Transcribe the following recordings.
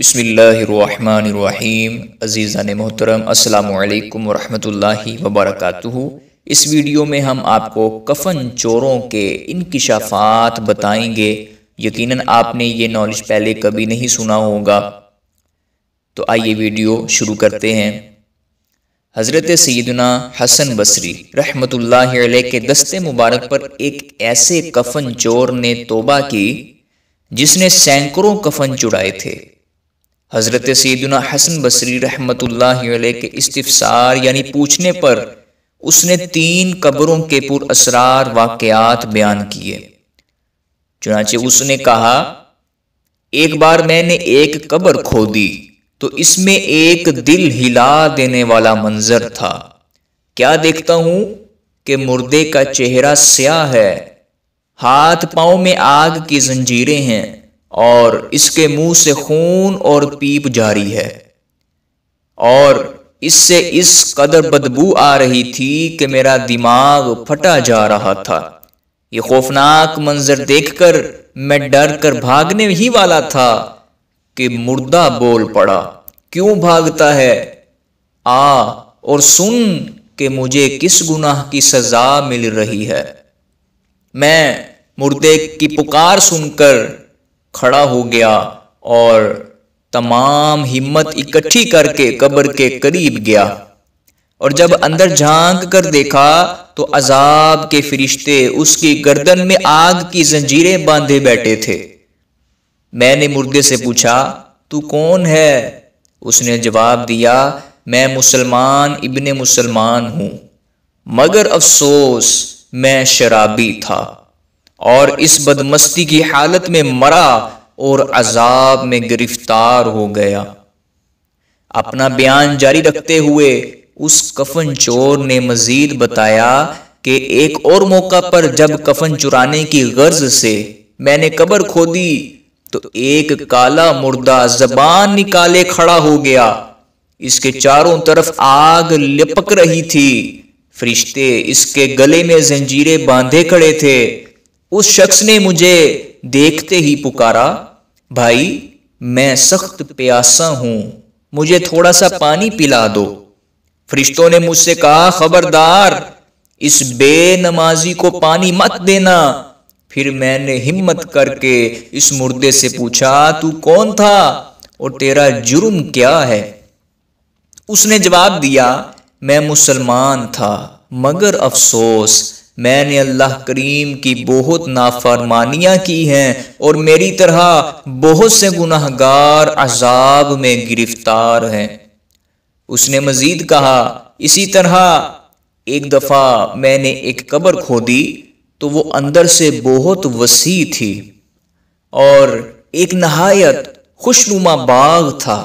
बिसमीम अज़ीज़ान मोहतरम अल्लाम वरहि वबरक इस वीडियो में हम आपको कफन चोरों के इनकशाफात बताएंगे यकीनन आपने ये नॉलेज पहले कभी नहीं सुना होगा तो आइए वीडियो शुरू करते हैं हज़रत सदना हसन बसरी रहमतुल्लाह रहमत के दस्ते मुबारक पर एक ऐसे कफन चोर ने तोबा की जिसने सैकड़ों कफन चुराए थे हज़रत सैदना हसन बसरी रहमत के इस्तफसार यानी पूछने पर उसने तीन कब्रों के असरार वाकयात बयान किए चुनाचे उसने कहा एक बार मैंने एक कब्र खोदी तो इसमें एक दिल हिला देने वाला मंजर था क्या देखता हूं कि मुर्दे का चेहरा स्याह है हाथ पांव में आग की जंजीरें हैं और इसके मुंह से खून और पीप जारी है और इससे इस कदर बदबू आ रही थी कि मेरा दिमाग फटा जा रहा था ये खौफनाक मंजर देखकर मैं डर कर भागने ही वाला था कि मुर्दा बोल पड़ा क्यों भागता है आ और सुन कि मुझे किस गुनाह की सजा मिल रही है मैं मुर्दे की पुकार सुनकर खड़ा हो गया और तमाम हिम्मत इकट्ठी करके कब्र के करीब गया और जब अंदर झांक कर देखा तो अजाब के फरिश्ते उसकी गर्दन में आग की जंजीरें बांधे बैठे थे मैंने मुर्दे से पूछा तू कौन है उसने जवाब दिया मैं मुसलमान इब्ने मुसलमान हूं मगर अफसोस मैं शराबी था और इस बदमस्ती की हालत में मरा और अजाब में गिरफ्तार हो गया अपना बयान जारी रखते हुए उस कफन चोर ने मजीद बताया कि एक और मौका पर जब कफन चुराने की गर्ज से मैंने कबर खोदी तो, तो एक काला मुर्दा जबान निकाले खड़ा हो गया इसके चारों तरफ आग लिपक रही थी फरिश्ते इसके गले में जंजीरें बांधे खड़े थे उस शख्स ने मुझे देखते ही पुकारा भाई मैं सख्त प्यासा हूं मुझे थोड़ा सा पानी पिला दो फरिश्तों ने मुझसे कहा खबरदार इस बेनमाजी को पानी मत देना फिर मैंने हिम्मत करके इस मुर्दे से पूछा तू कौन था और तेरा जुर्म क्या है उसने जवाब दिया मैं मुसलमान था मगर अफसोस मैंने अल्लाह करीम की बहुत नाफरमानियाँ की हैं और मेरी तरह बहुत से गुनाहगार अजाब में गिरफ्तार हैं उसने मज़ीद कहा इसी तरह एक दफ़ा मैंने एक कब्र खोदी तो वो अंदर से बहुत वसी थी और एक नहायत खुशनुमा बाग था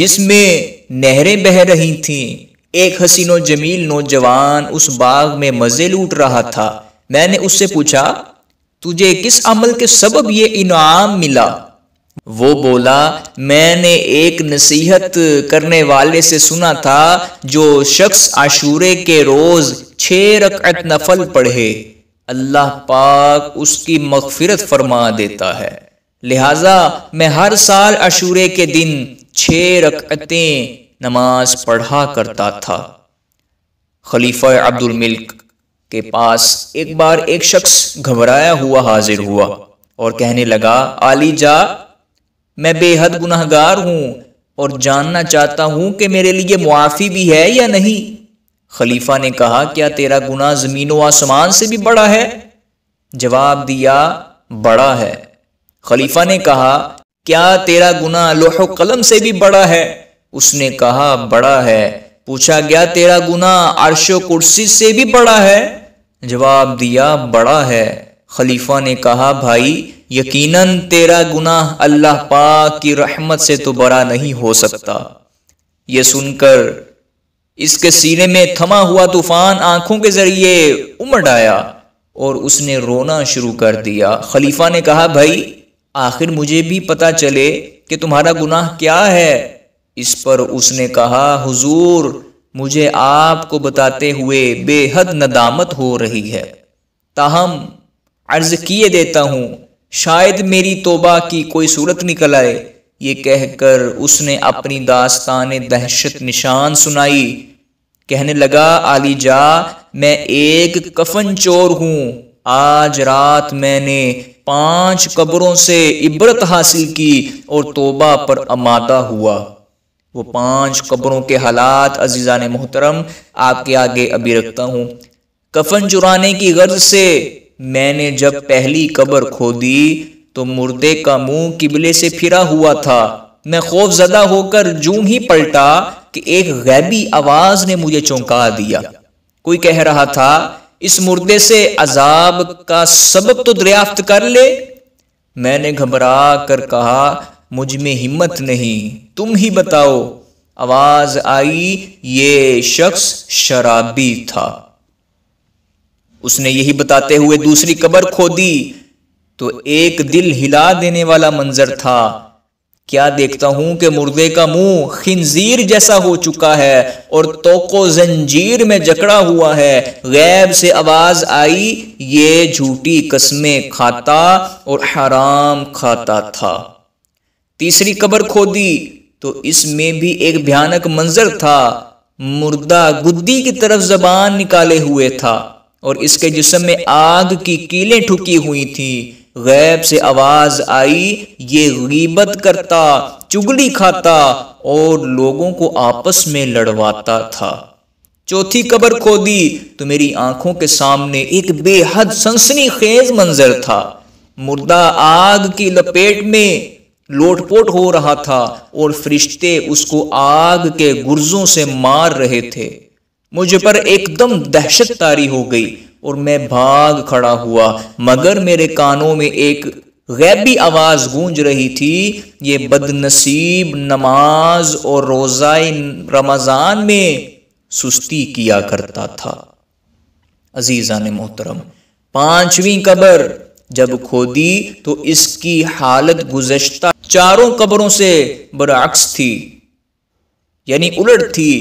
जिसमें नहरें बह रही थीं एक हसीनो जमील नौजवान उस बाग में मज़े लूट रहा था मैंने उससे पूछा तुझे किस अमल के सबब ये इनाम मिला वो बोला मैंने एक नसीहत करने वाले से सुना था जो शख्स आशूरे के रोज़ छः रकत नफल पढ़े अल्लाह पाक उसकी मगफिरत फरमा देता है लिहाजा मैं हर साल अशूरे के दिन छे रकतें नमाज पढ़ा करता था खलीफा अब्दुल मिल्क के पास एक बार एक शख्स घबराया हुआ हाजिर हुआ और कहने लगा आली जा मैं बेहद गुनाहगार हूं और जानना चाहता हूं कि मेरे लिए मुआफ़ी भी है या नहीं खलीफा ने कहा क्या तेरा गुनाह ज़मीन व आसमान से भी बड़ा है जवाब दिया बड़ा है खलीफा ने कहा क्या तेरा गुनाह लोह कलम से भी बड़ा है उसने कहा बड़ा है पूछा गया तेरा गुना अरशो कुर्सी से भी बड़ा है जवाब दिया बड़ा है खलीफा ने कहा भाई यकीनन तेरा गुनाह अल्लाह पाक की रहमत से तो बड़ा नहीं हो सकता यह सुनकर इसके सीने में थमा हुआ तूफान आंखों के जरिए उमड़ आया और उसने रोना शुरू कर दिया खलीफा ने कहा भाई आखिर मुझे भी पता चले कि तुम्हारा गुनाह क्या है इस पर उसने कहा हुजूर मुझे आपको बताते हुए बेहद नदामत हो रही है ताहम अर्ज किए देता हूँ शायद मेरी तोबा की कोई सूरत निकल आए ये कहकर उसने अपनी दास्तान दहशत निशान सुनाई कहने लगा आली जा मैं एक कफन चोर हूँ आज रात मैंने पांच कब्रों से इबरत हासिल की और तोबा पर अमादा हुआ वो पांच कब्रों के हालात अजीजा ने मोहतरम आपके आगे अभी रखता हूं कफन चुराने की गर्ज से मैंने जब पहली कब्र खोदी तो मुर्दे का मुंह किबले से फिरा हुआ था मैं खौफ जदा होकर जूं ही पलटा कि एक गैबी आवाज ने मुझे चौंका दिया कोई कह रहा था इस मुर्दे से अजाब का सबक तो दरियाफ्त कर ले मैंने घबरा कर कहा मुझ में हिम्मत नहीं तुम ही बताओ आवाज आई ये शख्स शराबी था उसने यही बताते हुए दूसरी कबर खोदी तो एक दिल हिला देने वाला मंजर था क्या देखता हूं कि मुर्दे का मुंह खिंजीर जैसा हो चुका है और तोको जंजीर में जकड़ा हुआ है गैब से आवाज आई ये झूठी कस्में खाता और हराम खाता था तीसरी कबर खोदी तो इसमें भी एक भयानक मंजर था मुर्दा गुद्दी की तरफ जबान निकाले हुए था और इसके जिसम में आग की कीलें ठुकी हुई थी गैब से आवाज आई ये गीबत करता चुगली खाता और लोगों को आपस में लड़वाता था चौथी कबर खोदी तो मेरी आंखों के सामने एक बेहद सनसनी खेज मंजर था मुर्दा आग की लपेट में लोटपोट हो रहा था और फरिश्ते उसको आग के गुर्जों से मार रहे थे मुझ पर एकदम दहशत तारी हो गई और मैं भाग खड़ा हुआ मगर मेरे कानों में एक गैबी आवाज गूंज रही थी ये बदनसीब नमाज और रोजाए रमज़ान में सुस्ती किया करता था अजीज़ा ने मोहतरम पांचवी कबर जब खोदी तो इसकी हालत गुजश्ता चारों कब्रों से बरअक्स थी यानी उलट थी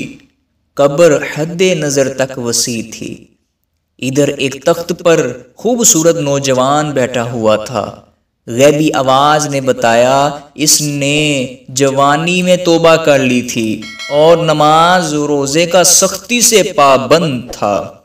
कब्र हद नज़र तक वसी थी इधर एक तख्त पर खूबसूरत नौजवान बैठा हुआ था गैबी आवाज ने बताया इसने जवानी में तोबा कर ली थी और नमाज रोजे का सख्ती से पाबंद था